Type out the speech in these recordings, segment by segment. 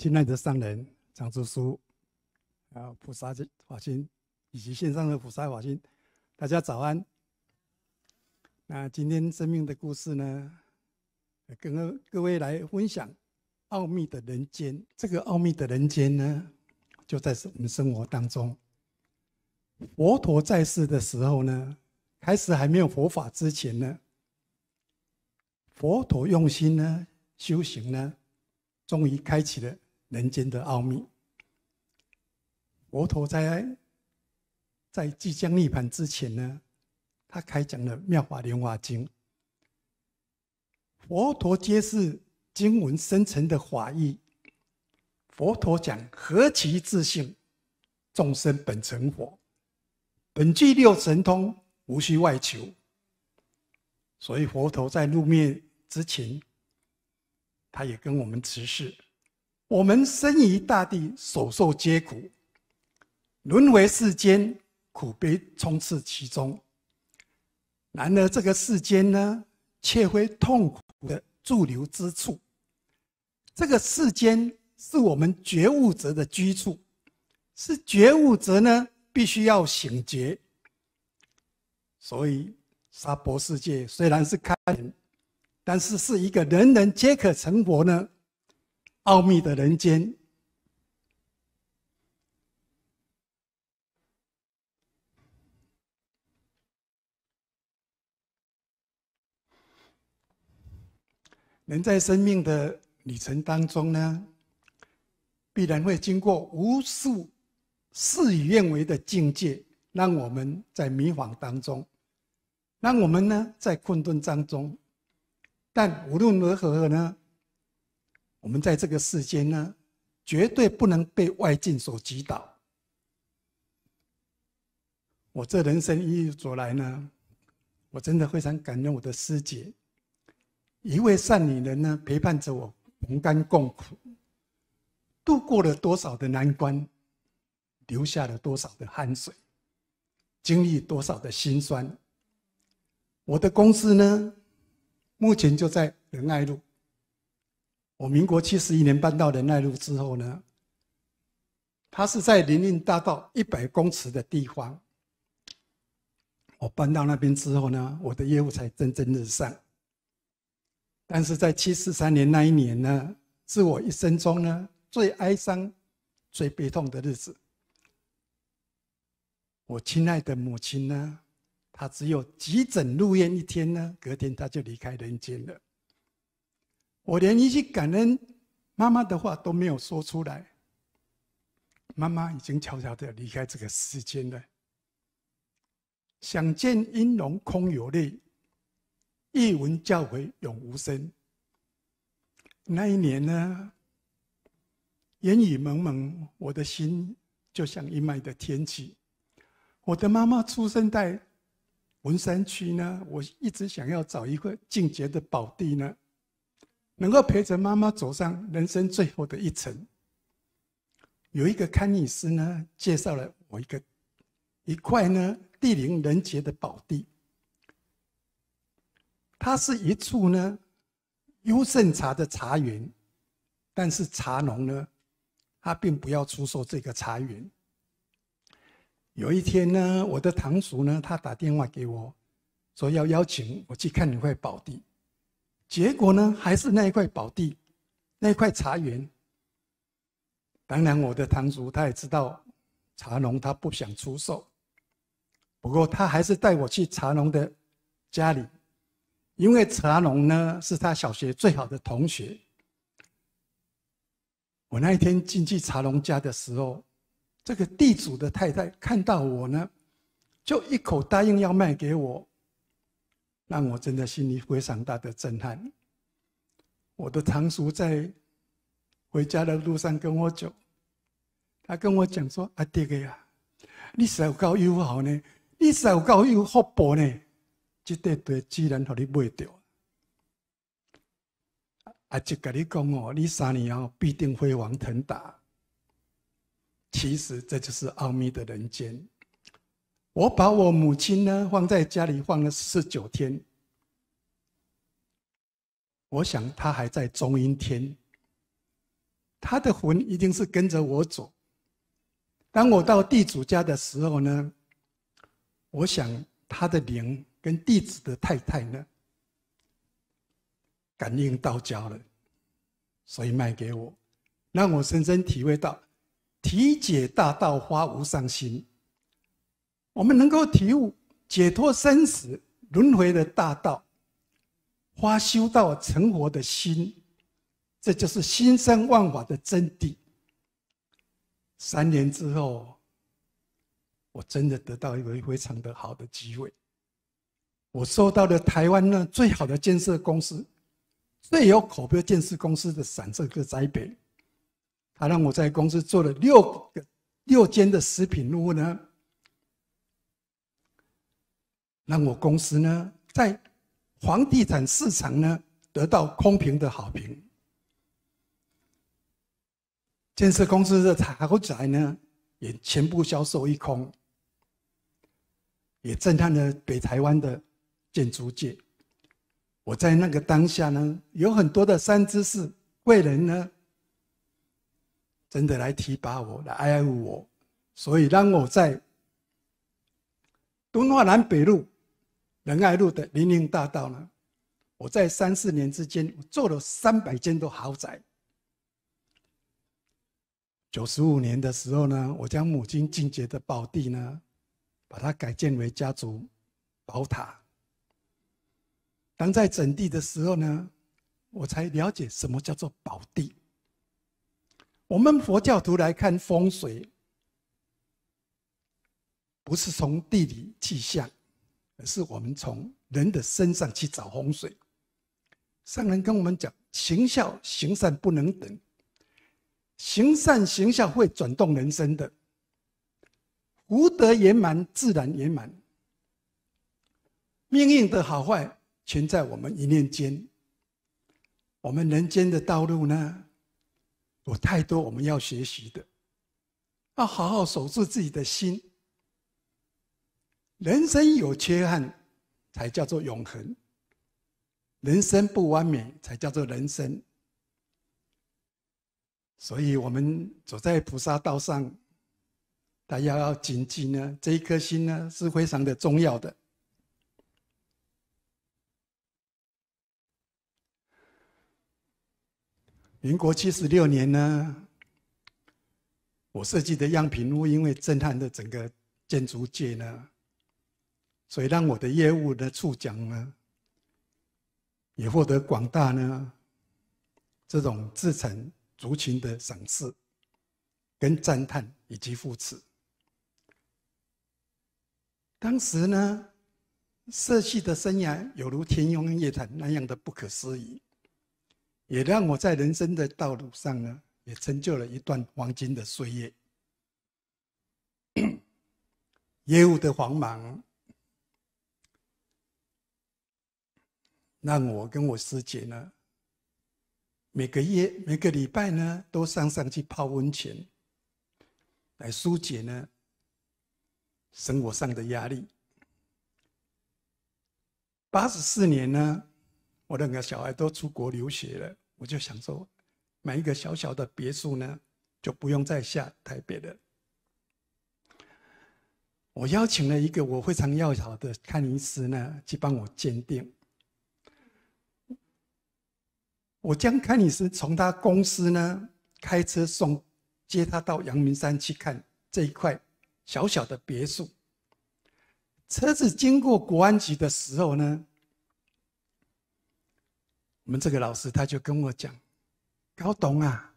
亲爱的上人、长子书，啊菩萨法心，以及线上的菩萨法心，大家早安。那今天生命的故事呢，跟各各位来分享奥秘的人间。这个奥秘的人间呢，就在我们生活当中。佛陀在世的时候呢，开始还没有佛法之前呢，佛陀用心呢修行呢，终于开启了。人间的奥秘，佛陀在在即将涅盘之前呢，他开讲了《妙法莲华经》。佛陀揭示经文深层的法义。佛陀讲何其自信，众生本成佛，本具六神通，无需外求。所以佛陀在露面之前，他也跟我们直视。我们生于大地，所受皆苦，沦为世间苦悲充斥其中。然而，这个世间呢，却非痛苦的驻留之处。这个世间是我们觉悟者的居处，是觉悟者呢，必须要醒觉。所以，沙婆世界虽然是开，但是是一个人人皆可成佛呢。奥秘的人间，人在生命的旅程当中呢，必然会经过无数事与愿违的境界，让我们在迷惘当中，让我们呢在困顿当中，但无论如何呢。我们在这个世间呢，绝对不能被外境所击倒。我这人生一路走来呢，我真的非常感恩我的师姐，一位善女人呢，陪伴着我同甘共苦，度过了多少的难关，流下了多少的汗水，经历多少的辛酸。我的公司呢，目前就在仁爱路。我民国七十一年搬到仁爱路之后呢，他是在林荫大道一百公尺的地方。我搬到那边之后呢，我的业务才蒸蒸日上。但是在七四三年那一年呢，是我一生中呢最哀伤、最悲痛的日子。我亲爱的母亲呢，她只有急诊入院一天呢，隔天她就离开人间了。我连一句感恩妈妈的话都没有说出来。妈妈已经悄悄的离开这个世间了。想见音容空有泪，一闻教诲永无声。那一年呢，烟雨蒙蒙，我的心就像阴霾的天气。我的妈妈出生在文山区呢，我一直想要找一块净洁的宝地呢。能够陪着妈妈走上人生最后的一程，有一个堪尼斯呢，介绍了我一个一块呢地灵人杰的宝地。它是一处呢优胜茶的茶园，但是茶农呢，他并不要出售这个茶园。有一天呢，我的堂叔呢，他打电话给我，说要邀请我去看一块宝地。结果呢，还是那一块宝地，那一块茶园。当然，我的堂叔他也知道茶农他不想出售，不过他还是带我去茶农的家里，因为茶农呢是他小学最好的同学。我那一天进去茶农家的时候，这个地主的太太看到我呢，就一口答应要卖给我。让我真的心里非常大的震撼。我的堂叔在回家的路上跟我讲，他跟我讲说：“阿爹个呀，你手够又好呢，你手够又好薄呢，这对对，自然让你买掉。阿就跟你讲哦，你三年后必定飞黄腾达。其实这就是奥秘的人间。”我把我母亲呢放在家里放了十九天，我想她还在中阴天，她的魂一定是跟着我走。当我到地主家的时候呢，我想他的灵跟地主的太太呢，感应到家了，所以卖给我，让我深深体会到体解大道，花无上心。我们能够体悟解脱生死轮回的大道，发修道成佛的心，这就是心生万法的真谛。三年之后，我真的得到一个非常的好的机会，我收到了台湾呢最好的建设公司，最有口碑建设公司的散射哥栽培，他让我在公司做了六个六间的食品屋呢。让我公司呢，在房地产市场呢得到公平的好评，建设公司的豪宅呢也全部销售一空，也震撼了北台湾的建筑界。我在那个当下呢，有很多的三资市贵人呢，真的来提拔我，来爱护我，所以让我在敦化南北路。仁爱路的林林大道呢？我在三四年之间，我做了三百间的豪宅。九十五年的时候呢，我将母亲净觉的宝地呢，把它改建为家族宝塔。当在整地的时候呢，我才了解什么叫做宝地。我们佛教徒来看风水，不是从地理气象。是我们从人的身上去找洪水。上人跟我们讲，行孝行善不能等，行善行孝会转动人生的。福德圆满，自然圆满。命运的好坏，全在我们一念间。我们人间的道路呢，有太多我们要学习的，要好好守住自己的心。人生有缺憾，才叫做永恒。人生不完美，才叫做人生。所以，我们走在菩萨道上，大家要谨记呢，这一颗心呢是非常的重要的。民国七十六年呢，我设计的样品屋，因为震撼的整个建筑界呢。所以让我的业务的触角呢，也获得广大呢这种自层族群的赏识、跟赞叹以及扶持。当时呢，社戏的生涯有如天方夜谭那样的不可思议，也让我在人生的道路上呢，也成就了一段黄金的岁月。业务的繁忙。那我跟我师姐呢，每个月每个礼拜呢，都上上去泡温泉，来疏解呢生活上的压力。八十四年呢，我两个小孩都出国留学了，我就想说，买一个小小的别墅呢，就不用再下台北了。我邀请了一个我非常要好的看医师呢，去帮我鉴定。我将开你是从他公司呢开车送接他到阳明山去看这一块小小的别墅。车子经过国安局的时候呢，我们这个老师他就跟我讲：“高董啊，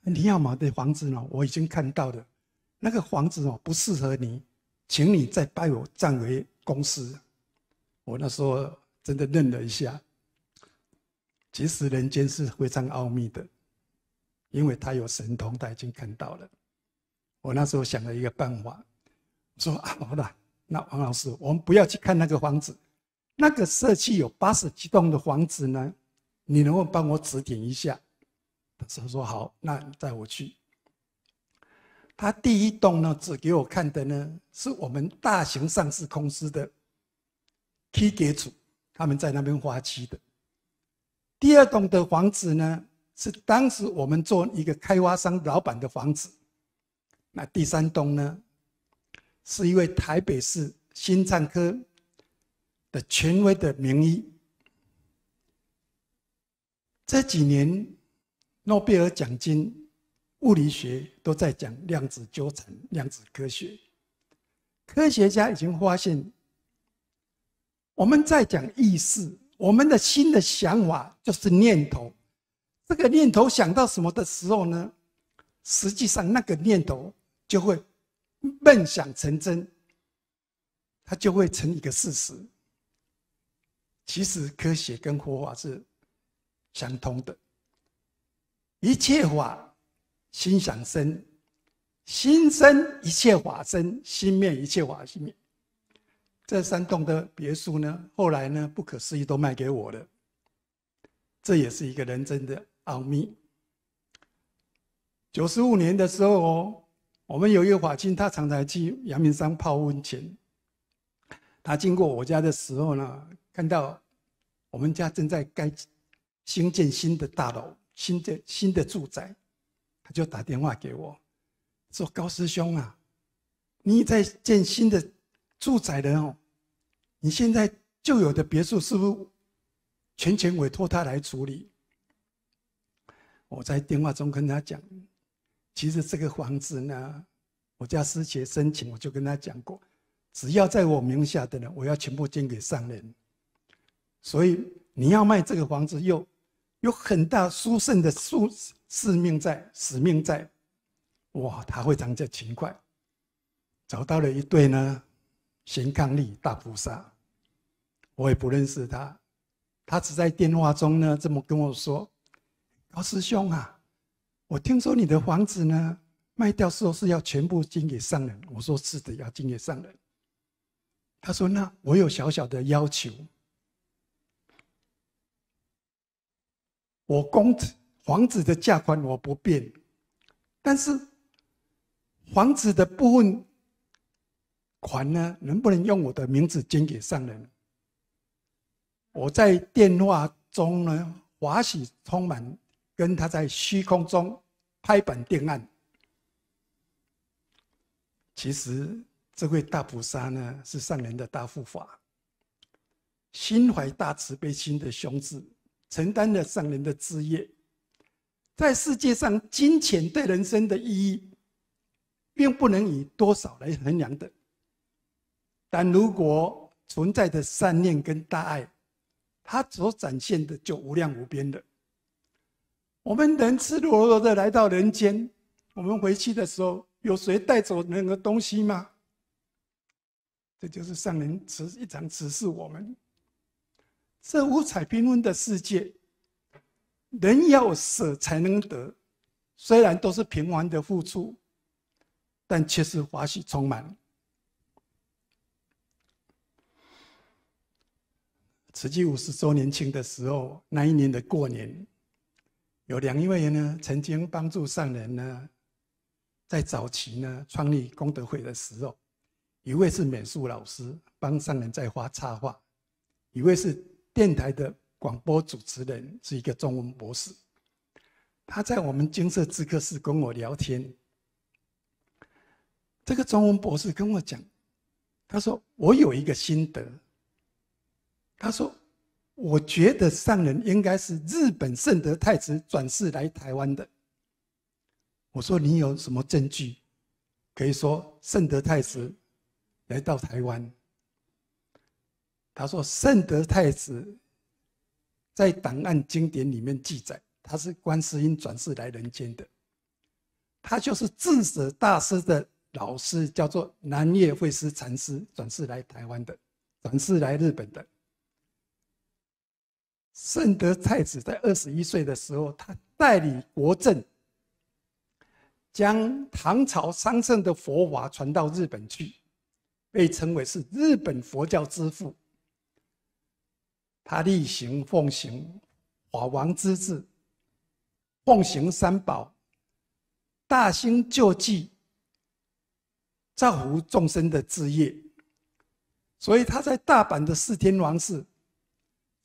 你要买的房子哦，我已经看到了，那个房子哦不适合你，请你再拜我占为公司。”我那时候真的愣了一下。其实人间是非常奥秘的，因为他有神通，他已经看到了。我那时候想了一个办法，说：“阿好啊，那王老师，我们不要去看那个房子，那个社区有八十几栋的房子呢，你能够帮我指点一下？”他说：“好，那带我去。”他第一栋呢，指给我看的呢，是我们大型上市公司的 K 给组，他们在那边花期的。第二栋的房子呢，是当时我们做一个开发商老板的房子。那第三栋呢，是一位台北市心脏科的权威的名医。这几年，诺贝尔奖金物理学都在讲量子纠缠、量子科学。科学家已经发现，我们在讲意识。我们的心的想法就是念头，这个念头想到什么的时候呢？实际上那个念头就会梦想成真，它就会成一个事实。其实科学跟佛法是相通的，一切法心想生，心生一切法生，心灭一切法心灭。这三栋的别墅呢，后来呢，不可思议都卖给我了。这也是一个人生的奥秘。九十五年的时候哦，我们有一个法亲，他常常去阳明山泡温泉。他经过我家的时候呢，看到我们家正在盖、新建新的大楼、新的新的住宅，他就打电话给我，说：“高师兄啊，你在建新的？”住宅的哦，你现在旧有的别墅是不是全权委托他来处理？我在电话中跟他讲，其实这个房子呢，我家师姐申请，我就跟他讲过，只要在我名下的呢，我要全部捐给善人。所以你要卖这个房子，又有很大殊胜的书使命在使命在，哇，他会长得勤快，找到了一对呢。行抗利大菩萨，我也不认识他，他只在电话中呢这么跟我说：“高师兄啊，我听说你的房子呢卖掉时候是要全部捐给商人。”我说：“是的，要捐给商人。”他说：“那我有小小的要求，我公子房子的价款我不变，但是房子的部分。”款呢？能不能用我的名字捐给上人？我在电话中呢，华喜充满跟他在虚空中拍板定案。其实这位大菩萨呢，是上人的大护法，心怀大慈悲心的雄志，承担了上人的职业。在世界上，金钱对人生的意义，并不能以多少来衡量的。但如果存在的善念跟大爱，它所展现的就无量无边的。我们人赤裸裸的来到人间，我们回去的时候，有谁带走任何东西吗？这就是上人慈一场指是我们这五彩缤纷的世界，人要舍才能得，虽然都是平凡的付出，但却是华喜充满。慈济五十周年庆的时候，那一年的过年，有两位人呢，曾经帮助上人呢，在早期呢创立功德会的时候，一位是美术老师，帮上人在画插画；一位是电台的广播主持人，是一个中文博士。他在我们金色咨客室跟我聊天，这个中文博士跟我讲，他说：“我有一个心得。”他说：“我觉得上人应该是日本圣德太子转世来台湾的。”我说：“你有什么证据可以说圣德太子来到台湾？”他说：“圣德太子在档案经典里面记载，他是观世音转世来人间的，他就是智者大师的老师，叫做南岳慧师禅师转世来台湾的，转世来日本的。”圣德太子在二十一岁的时候，他代理国政，将唐朝昌盛的佛法传到日本去，被称为是日本佛教之父。他力行奉行，法王之治，奉行三宝，大兴救济，造福众生的志业。所以他在大阪的四天王寺。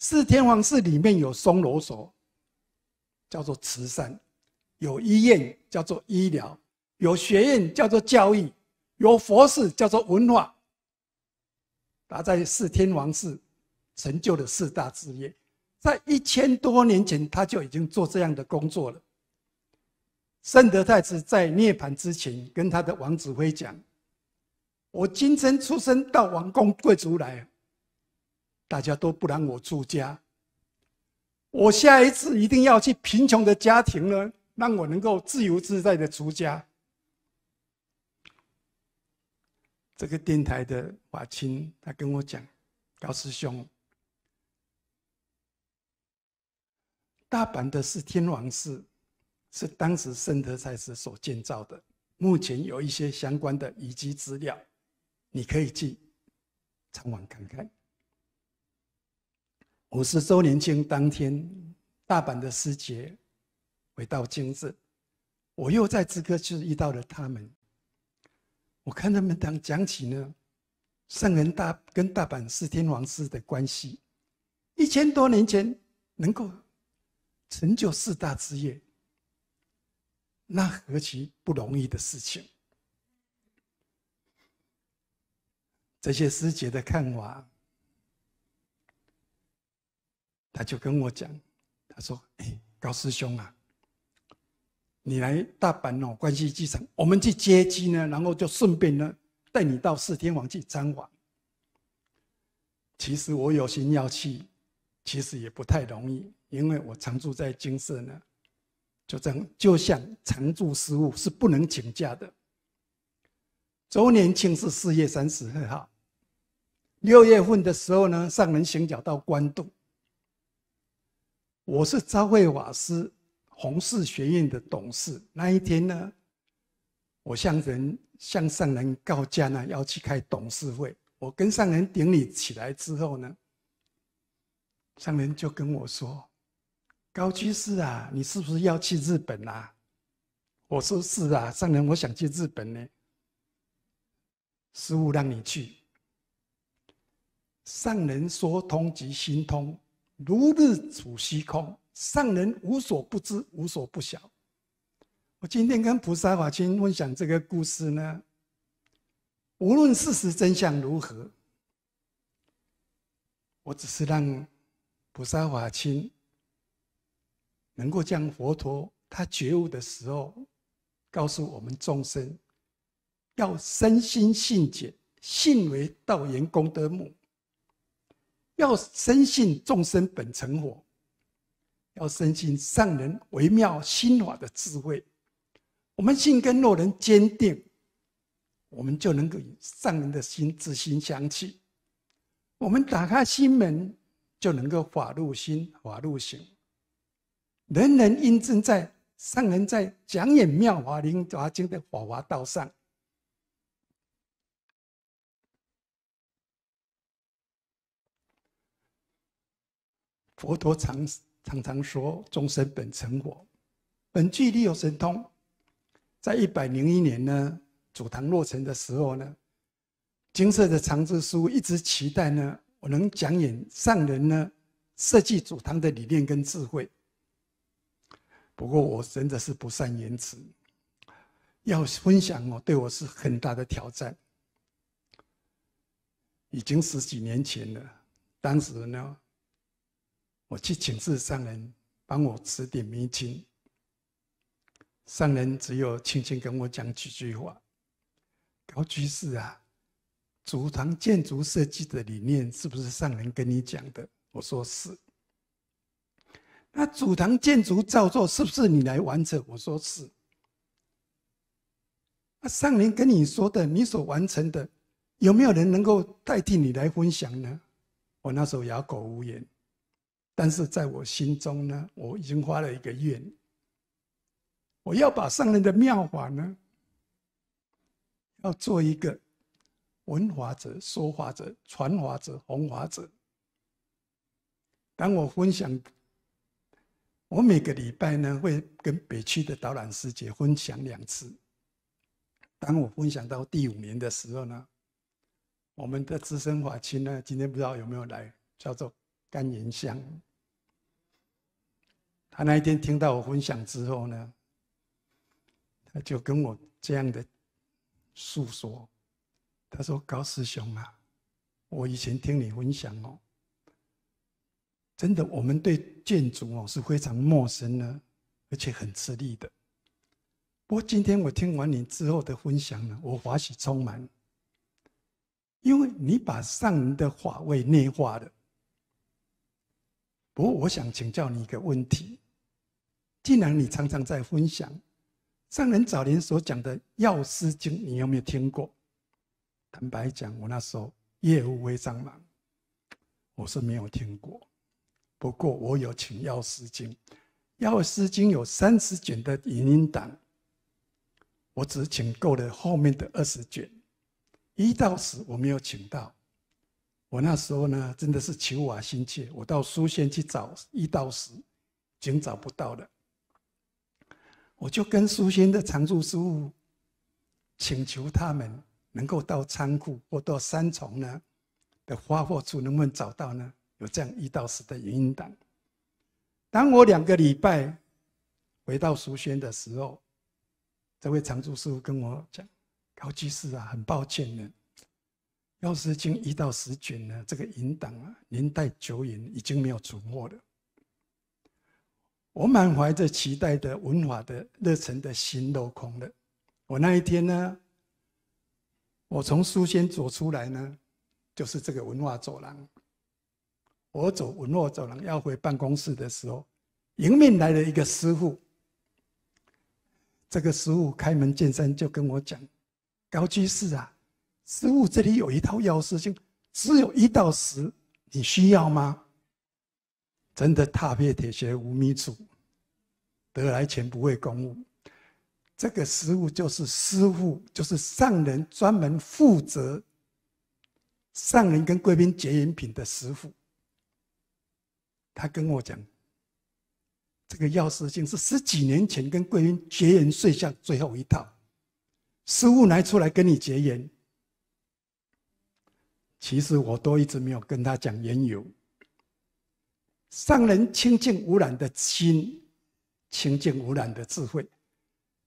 四天王寺里面有松罗所，叫做慈善；有医院叫做医疗；有学院叫做教育；有佛寺叫做文化。他在四天王寺成就了四大事业，在一千多年前他就已经做这样的工作了。圣德太子在涅槃之前，跟他的王指挥讲：“我今生出生到王宫贵族来。”大家都不让我住家，我下一次一定要去贫穷的家庭呢，让我能够自由自在的住家。这个电台的华清，他跟我讲，高师兄，大阪的是天王寺，是当时圣德赛斯所建造的，目前有一些相关的遗迹资料，你可以去参网看看。五十周年庆当天，大阪的师姐回到京寺，我又在知歌寺遇到了他们。我看他们当讲起呢，圣人大跟大阪四天王寺的关系，一千多年前能够成就四大之业，那何其不容易的事情！这些师姐的看法。他就跟我讲，他说：“哎，高师兄啊，你来大阪哦，关西机场，我们去接机呢，然后就顺便呢带你到四天王去参访。其实我有心要去，其实也不太容易，因为我常住在金色呢，就这样，就像常住事务是不能请假的。周年庆是四月三十二号，六月份的时候呢，上人行脚到关渡。”我是朝会法师弘誓学院的董事。那一天呢，我向人向上人告假呢，要去开董事会。我跟上人顶礼起来之后呢，上人就跟我说：“高居士啊，你是不是要去日本啊？”我说：“是啊，上人，我想去日本呢。师傅让你去。”上人说：“通即心通。”如日处虚空，上人无所不知，无所不晓。我今天跟菩萨法亲分享这个故事呢，无论事实真相如何，我只是让菩萨法亲能够将佛陀他觉悟的时候，告诉我们众生要身心信解，信为道言功德母。要深信众生本成佛，要深信上人微妙心法的智慧。我们信根若能坚定，我们就能够以上人的心自心相契。我们打开心门，就能够法入心，法入行。人人印证在上人在讲演妙法灵华经的法华道上。佛陀常常常说：“众生本成佛，本具有神通。”在一百零一年呢，祖堂落成的时候呢，金色的长治书一直期待呢，我能讲演上人呢设计祖堂的理念跟智慧。不过我真的是不善言辞，要分享哦，对我是很大的挑战。已经十几年前了，当时呢。我去请示上人，帮我指点迷津。上人只有轻轻跟我讲几句话：“高居士啊，祖堂建筑设计的理念是不是上人跟你讲的？”我说：“是。”那祖堂建筑造作是不是你来完成？我说：“是。”那上人跟你说的，你所完成的，有没有人能够代替你来分享呢？我那时候哑口无言。但是在我心中呢，我已经发了一个愿，我要把上人的妙法呢，要做一个文华者、说华者、传华者、弘华者。当我分享，我每个礼拜呢会跟北区的导览师姐分享两次。当我分享到第五年的时候呢，我们的资深法亲呢，今天不知道有没有来，叫做甘言香。他那一天听到我分享之后呢，他就跟我这样的诉说，他说：“高师兄啊，我以前听你分享哦，真的我们对建筑哦是非常陌生呢，而且很吃力的。不过今天我听完你之后的分享呢，我欢喜充满，因为你把上人的话位内化了。不过我想请教你一个问题。”既然你常常在分享上人早年所讲的《药师经》，你有没有听过？坦白讲，我那时候业务微常忙，我是没有听过。不过我有请《药师经》，《药师经》有三十卷的引音档，我只请够了后面的二十卷，一到十我没有请到。我那时候呢，真的是求我心切，我到书仙去找一到十，竟找不到了。我就跟书仙的常住师傅请求他们能够到仓库或到三重呢的发货处，能不能找到呢？有这样一到十的引引档。当我两个礼拜回到书仙的时候，这位常住师傅跟我讲：“高居士啊，很抱歉呢。”要是经一到十卷呢，这个银档啊，年代久远，已经没有存货了。”我满怀着期待的文化的热忱的心落空了。我那一天呢，我从书仙走出来呢，就是这个文化走廊。我走文化走廊要回办公室的时候，迎面来了一个师傅。这个师傅开门见山就跟我讲：“高居士啊，师傅这里有一套钥匙，就只有一到十，你需要吗？”真的踏遍铁鞋无觅处，得来全不为公夫。这个师傅就是师傅，就是上人专门负责上人跟贵宾结缘品的师傅。他跟我讲，这个钥匙芯是十几年前跟贵宾结缘睡下最后一套，师傅拿出来跟你结缘。其实我都一直没有跟他讲缘由。上人清净无染的心，清净无染的智慧，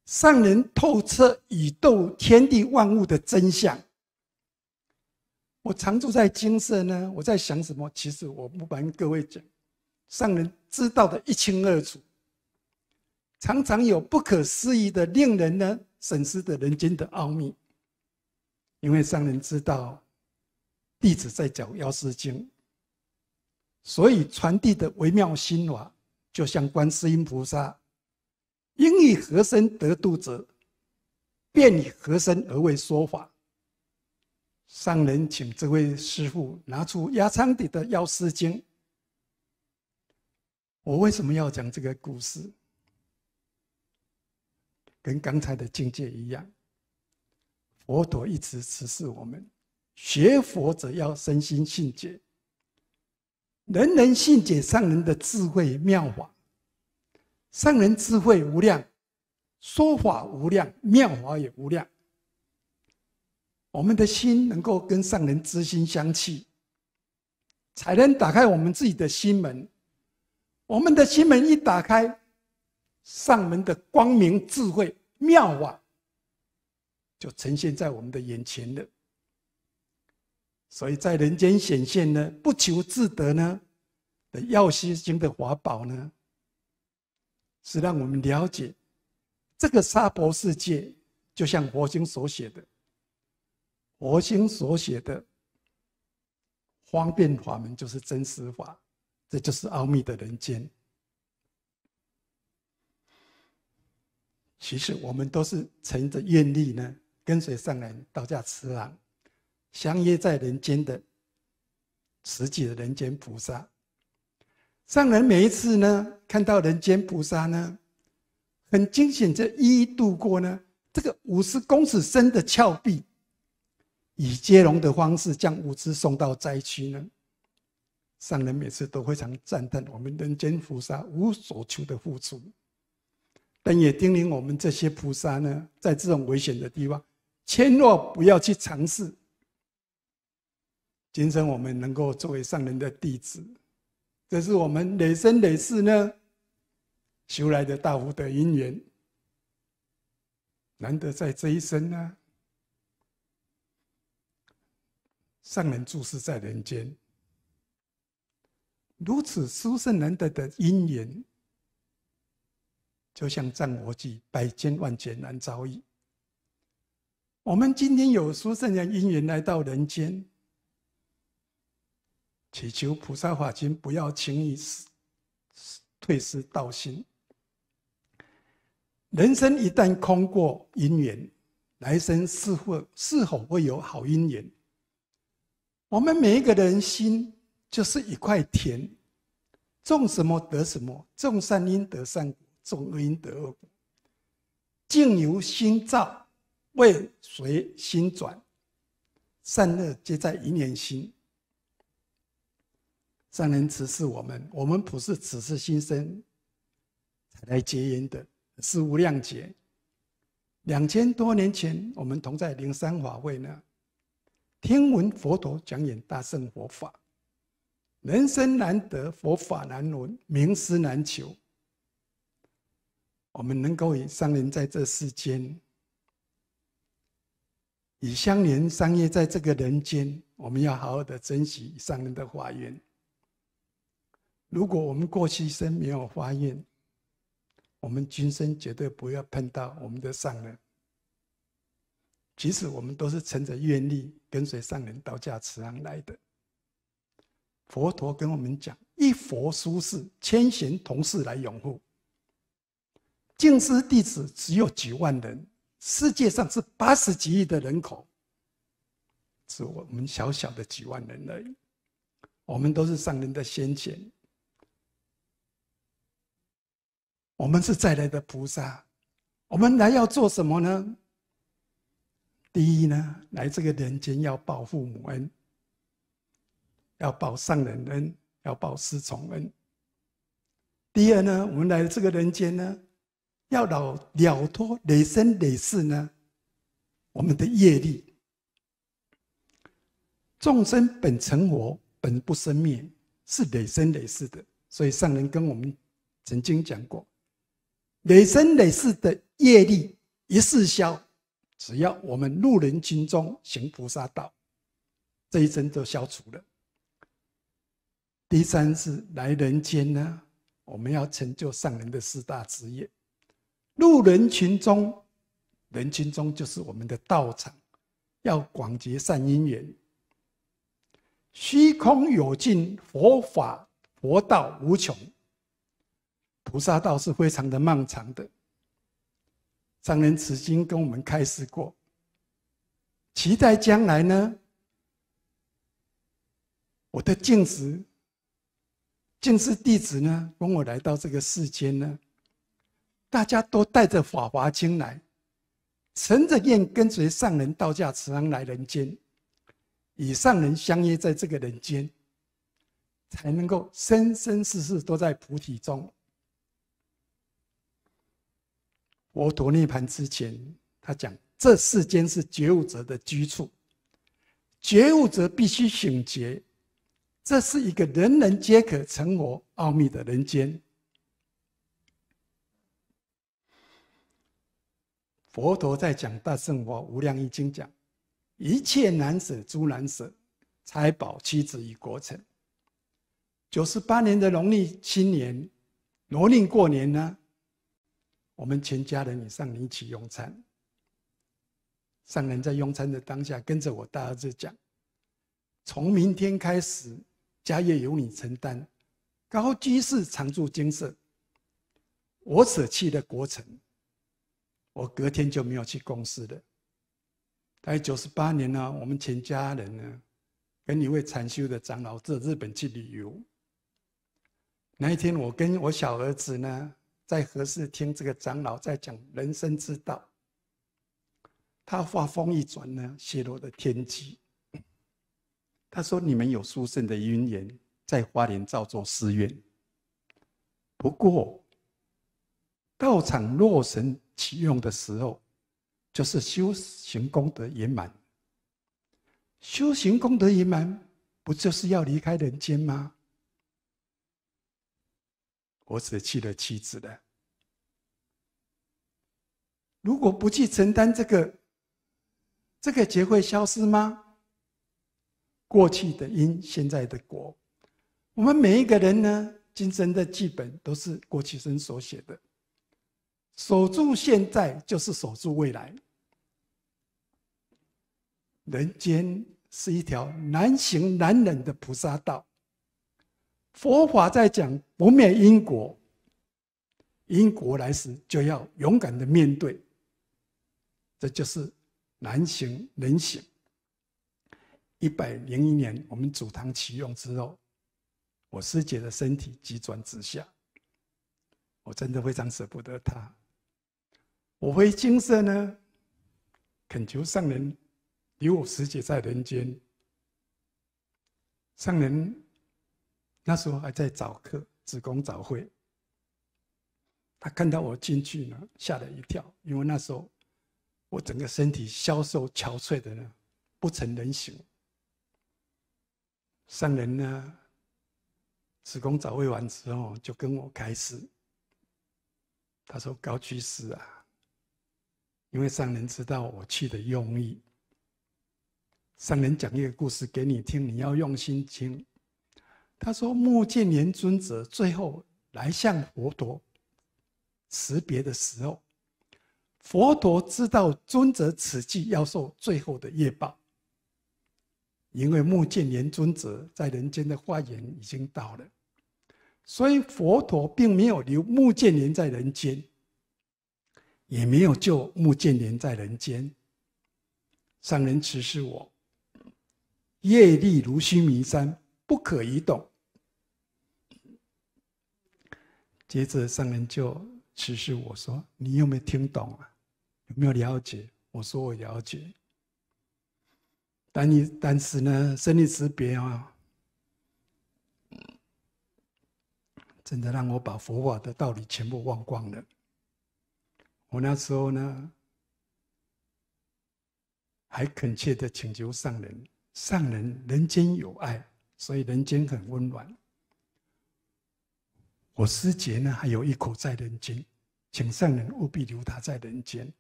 上人透彻宇宙天地万物的真相。我常住在金色呢，我在想什么？其实我不瞒各位讲，上人知道的一清二楚。常常有不可思议的、令人呢损思的人间的奥秘，因为上人知道弟子在讲《药师经》。所以传递的微妙心法，就像观世音菩萨，因以何身得度者，便以何身而为说法。上人请这位师父拿出压舱底的药师经。我为什么要讲这个故事？跟刚才的境界一样。佛陀一直指示我们，学佛者要身心性解。人人信解上人的智慧妙法，上人智慧无量，说法无量，妙法也无量。我们的心能够跟上人之心相契，才能打开我们自己的心门。我们的心门一打开，上门的光明智慧妙法就呈现在我们的眼前的。所以在人间显现呢，不求自得呢的药师经的法宝呢，是让我们了解这个娑婆世界，就像佛经所写的，佛经所写的方便法门就是真实法，这就是奥秘的人间。其实我们都是乘着愿力呢，跟随上人到家慈航。相约在人间的十几的人间菩萨，上人每一次呢看到人间菩萨呢，很惊险，这一一度过呢，这个五十公尺深的峭壁，以接龙的方式将物资送到灾区呢。上人每次都非常赞叹我们人间菩萨无所求的付出，但也叮咛我们这些菩萨呢，在这种危险的地方，千万不要去尝试。今生我们能够作为上人的弟子，这是我们累生累世呢修来的大福德因缘，难得在这一生呢，上人住世在人间，如此殊胜难得的因缘，就像《战国记》，百千万劫难遭遇。我们今天有殊胜的因缘来到人间。祈求菩萨法经不要轻易失、退失道心。人生一旦空过姻缘，来生是否是否会有好姻缘？我们每一个人心就是一块田，种什么得什么，种善因得善果，种恶因得恶果。境由心造，未随心转，善恶皆在一念心。善人指示我们：，我们不是只是新生，才来结缘的，是无量劫。两千多年前，我们同在灵山法会呢，听闻佛陀讲演大圣佛法。人生难得，佛法难闻，名师难求。我们能够与商人在这世间与相连，商业在这个人间，我们要好好的珍惜上人的化缘。如果我们过去生没有发愿，我们今生绝对不要碰到我们的上人。即使我们都是乘着愿力，跟随上人到加慈航来的。佛陀跟我们讲：“一佛出世，千贤同事来拥护。”净师弟子只有几万人，世界上是八十几亿的人口，是我们小小的几万人而已。我们都是上人的先贤，我们是再来的菩萨，我们来要做什么呢？第一呢，来这个人间要报父母恩，要报上人恩，要报师从恩。第二呢，我们来这个人间呢，要了了脱累生累世呢，我们的业力。众生本成佛，本不生灭，是累生累世的。所以上人跟我们曾经讲过。累生累世的业力，一世消。只要我们入人群中行菩萨道，这一生就消除了。第三是来人间呢，我们要成就上人的四大职业。入人群中，人群中就是我们的道场，要广结善因缘。虚空有尽，佛法佛道无穷。菩萨道是非常的漫长的。上人曾经跟我们开示过，期待将来呢，我的净子、净子弟子呢，跟我来到这个世间呢，大家都带着《法华经》来，乘着愿跟随上人道架慈航来人间，与上人相约在这个人间，才能够生生世世都在菩提中。我陀涅盘之前，他讲：“这世间是觉悟者的居处，觉悟者必须醒觉，这是一个人人皆可成佛奥秘的人间。”佛陀在讲《大圣佛无量义经》，讲：“一切难舍，诸难舍，财宝、妻子与国城。”九十八年的农历新年，农历过年呢？我们全家人也上你一起用餐，上人在用餐的当下，跟着我大儿子讲：，从明天开始，家业由你承担。高居士常住精舍，我舍弃的国城，我隔天就没有去公司了。大概九十八年呢，我们全家人呢，跟一位禅修的长老到日本去旅游。那一天，我跟我小儿子呢。在何事听这个长老在讲人生之道，他话锋一转呢，泄露了天机。他说：“你们有书胜的因缘，在花莲造作寺院。不过，道场落神启用的时候，就是修行功德圆满。修行功德圆满，不就是要离开人间吗？”我舍弃了妻子的。如果不去承担这个，这个结会消失吗？过去的因，现在的果。我们每一个人呢，今生的剧本都是过去生所写的。守住现在，就是守住未来。人间是一条难行难忍的菩萨道。佛法在讲不灭因果，因果来时就要勇敢的面对。这就是难行能行。一百零一年，我们祖堂启用之后，我师姐的身体急转直下，我真的非常舍不得她。我回金身呢，恳求上人留我师姐在人间，上人。那时候还在早课，子宫早会。他看到我进去呢，吓了一跳，因为那时候我整个身体消瘦、憔悴的呢，不成人形。上人呢，子宫早会完之后就跟我开示。他说：“高居士啊，因为上人知道我去的用意，上人讲一个故事给你听，你要用心听。”他说：“穆建连尊者最后来向佛陀辞别的时候，佛陀知道尊者此际要受最后的业报，因为穆建连尊者在人间的化缘已经到了，所以佛陀并没有留穆建连在人间，也没有救穆建连在人间。上人指示我：业力如须弥山，不可移动。”接着，上人就指示我说：“你有没有听懂啊？有没有了解？”我说：“我了解。”但你，但是呢，生离死别啊，真的让我把佛法的道理全部忘光了。我那时候呢，还恳切的请求上人：“上人，人间有爱，所以人间很温暖。”我师姐呢，还有一口在人间，请上人务必留她在人间。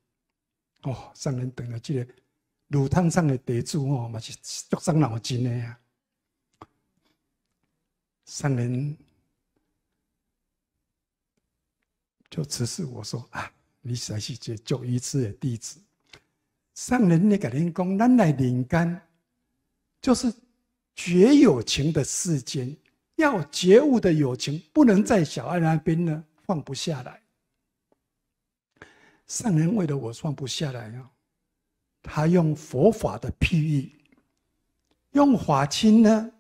哦，上人等了，记个卤汤上的地主哦，嘛是动伤脑筋的呀。上人就指示我说：“啊，你是来去救一次的弟子。”上人那个人讲：“咱来灵干，就是绝有情的世间。”要觉悟的友情，不能在小爱那边呢放不下来。圣人为了我放不下来啊，他用佛法的譬喻，用法清呢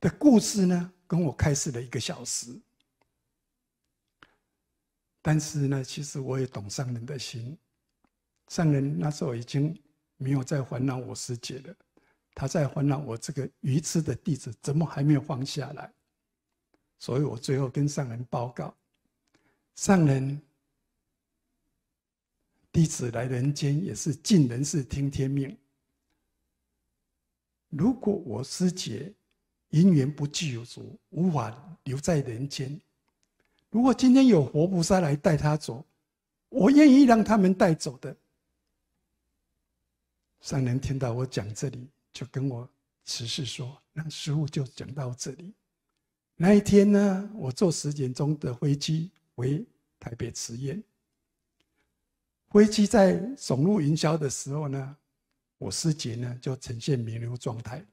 的故事呢，跟我开始了一个小时。但是呢，其实我也懂圣人的心，圣人那时候已经没有再烦恼我师姐了。他在烦恼，我这个愚痴的弟子怎么还没有放下来？所以，我最后跟上人报告：上人，弟子来人间也是尽人事、听天命。如果我师姐因缘不具足，无法留在人间；如果今天有活菩萨来带他走，我愿意让他们带走的。上人听到我讲这里。就跟我辞世说，那师父就讲到这里。那一天呢，我坐十点钟的飞机回台北慈业。飞机在耸入云霄的时候呢，我师姐呢就呈现弥留状态。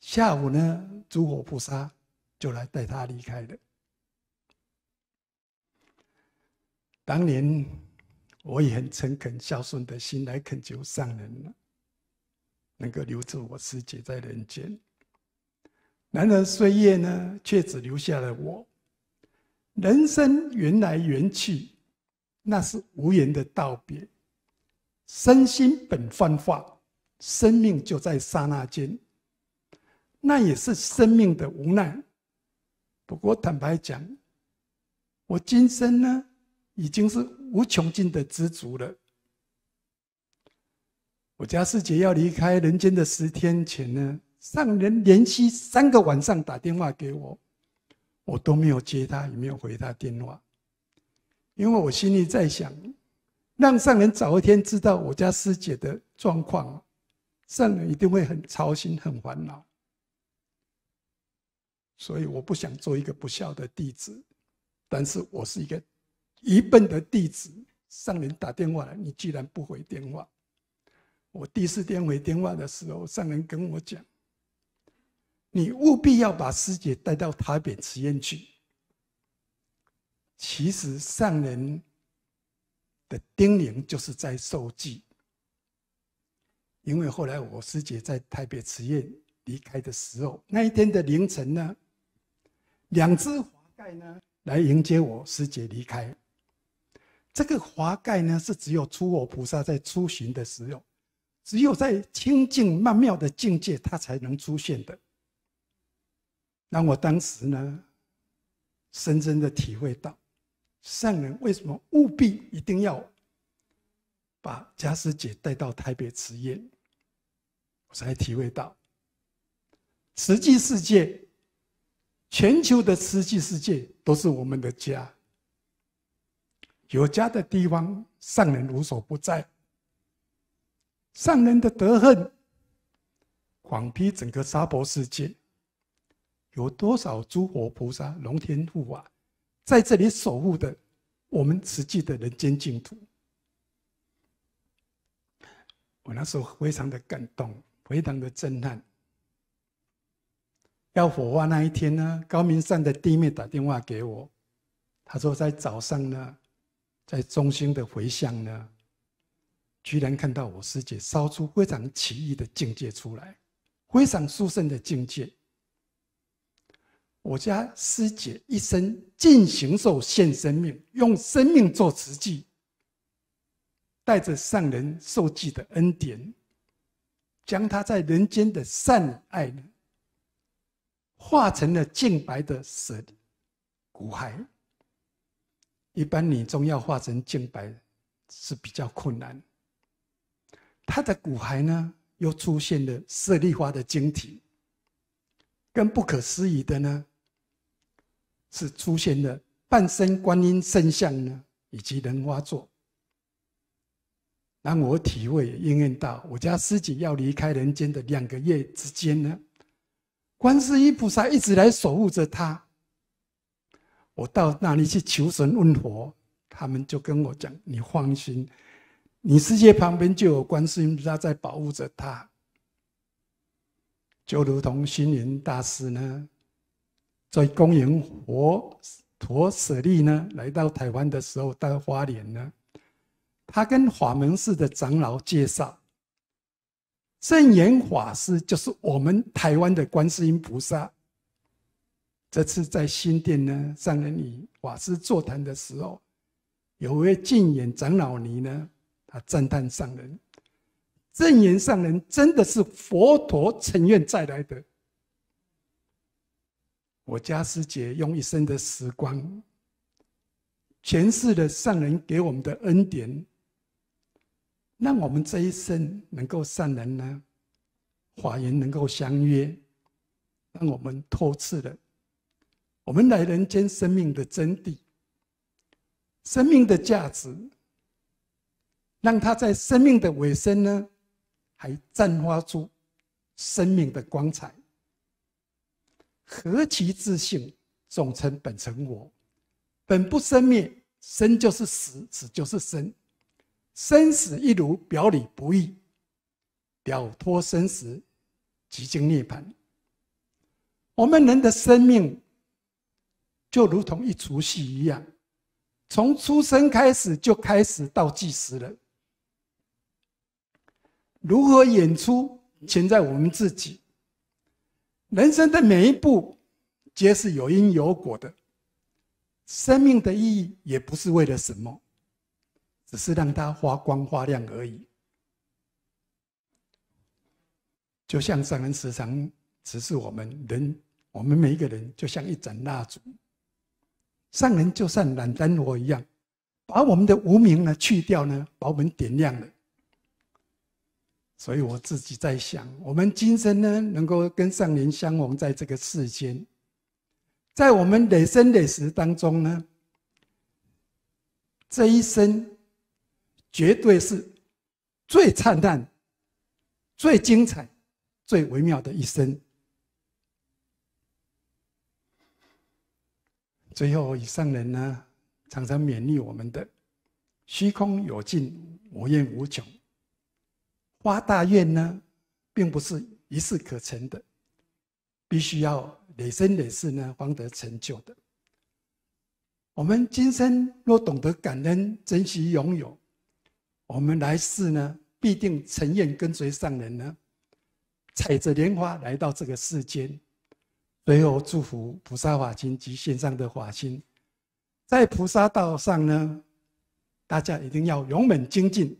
下午呢，诸火菩萨就来带他离开了。当年我也很诚恳、孝顺的心来恳求上人了。能够留住我师姐在人间，然而岁月呢，却只留下了我。人生缘来缘去，那是无言的道别。身心本幻化，生命就在刹那间，那也是生命的无奈。不过坦白讲，我今生呢，已经是无穷尽的知足了。我家师姐要离开人间的十天前呢，上人连续三个晚上打电话给我，我都没有接他，也没有回他电话，因为我心里在想，让上人早一天知道我家师姐的状况，上人一定会很操心、很烦恼，所以我不想做一个不孝的弟子。但是我是一个愚笨的弟子，上人打电话来，你既然不回电话。我第四天回电话的时候，上人跟我讲：“你务必要把师姐带到台北慈院去。”其实上人的叮咛就是在受记，因为后来我师姐在台北慈院离开的时候，那一天的凌晨呢，两只华盖呢来迎接我师姐离开。这个华盖呢是只有出我菩萨在出巡的时候。只有在清净曼妙的境界，它才能出现的。那我当时呢，深深地体会到，上人为什么务必一定要把家师姐带到台北慈宴，我才体会到，慈济世界，全球的慈济世界都是我们的家。有家的地方，上人无所不在。上人的德恨，广披整个娑婆世界。有多少诸佛菩萨、龙天护法，在这里守护的我们实际的人间净土？我那时候非常的感动，非常的震撼。要火化那一天呢，高明善的弟妹打电话给我，他说在早上呢，在中心的回向呢。居然看到我师姐烧出非常奇异的境界出来，非常殊胜的境界。我家师姐一生尽行受献生命，用生命做慈济，带着上人受济的恩典，将她在人间的善爱化成了净白的舍骨骸。一般女中要化成净白是比较困难。他的骨骸呢，又出现了舍利花的晶体。更不可思议的呢，是出现了半身观音圣像呢，以及莲花座。让我体会、应验到，我家师姐要离开人间的两个月之间呢，观世音菩萨一直来守护着她。我到那里去求神问佛，他们就跟我讲：“你放心。”你世界旁边就有观世音菩萨在保护着他，就如同星云大师呢，在公迎佛陀舍利呢来到台湾的时候到花莲呢，他跟法门寺的长老介绍，正严法师就是我们台湾的观世音菩萨。这次在新店呢，上人与法师座谈的时候，有位净眼长老尼呢。赞叹上人，正言上人真的是佛陀成愿再来的。我家师姐用一生的时光，诠释了上人给我们的恩典，让我们这一生能够善人呢，法缘能够相约，让我们透彻了我们来人间生命的真谛，生命的价值。让他在生命的尾声呢，还绽放出生命的光彩。何其自信，总成本成我，本不生灭，生就是死，死就是生，生死一如，表里不一，了脱生死，即经涅盘。我们人的生命就如同一出戏一样，从出生开始就开始倒计时了。如何演出，全在我们自己。人生的每一步，皆是有因有果的。生命的意义也不是为了什么，只是让它发光发亮而已。就像上人时常指示我们，人我们每一个人就像一盏蜡烛，上人就像燃灯火一样，把我们的无名呢去掉呢，把我们点亮了。所以我自己在想，我们今生呢，能够跟上人相逢在这个世间，在我们累生累世当中呢，这一生绝对是最灿烂、最精彩、最微妙的一生。最后，以上人呢，常常勉励我们的：虚空有尽，无厌无穷。发大愿呢，并不是一事可成的，必须要累生累世呢，方得成就的。我们今生若懂得感恩、珍惜拥有，我们来世呢，必定承愿跟随上人呢，踩着莲花来到这个世间，最后祝福菩萨法亲及线上的法亲，在菩萨道上呢，大家一定要勇猛精进。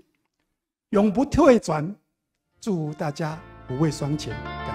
永不退转，祝大家福慧双全。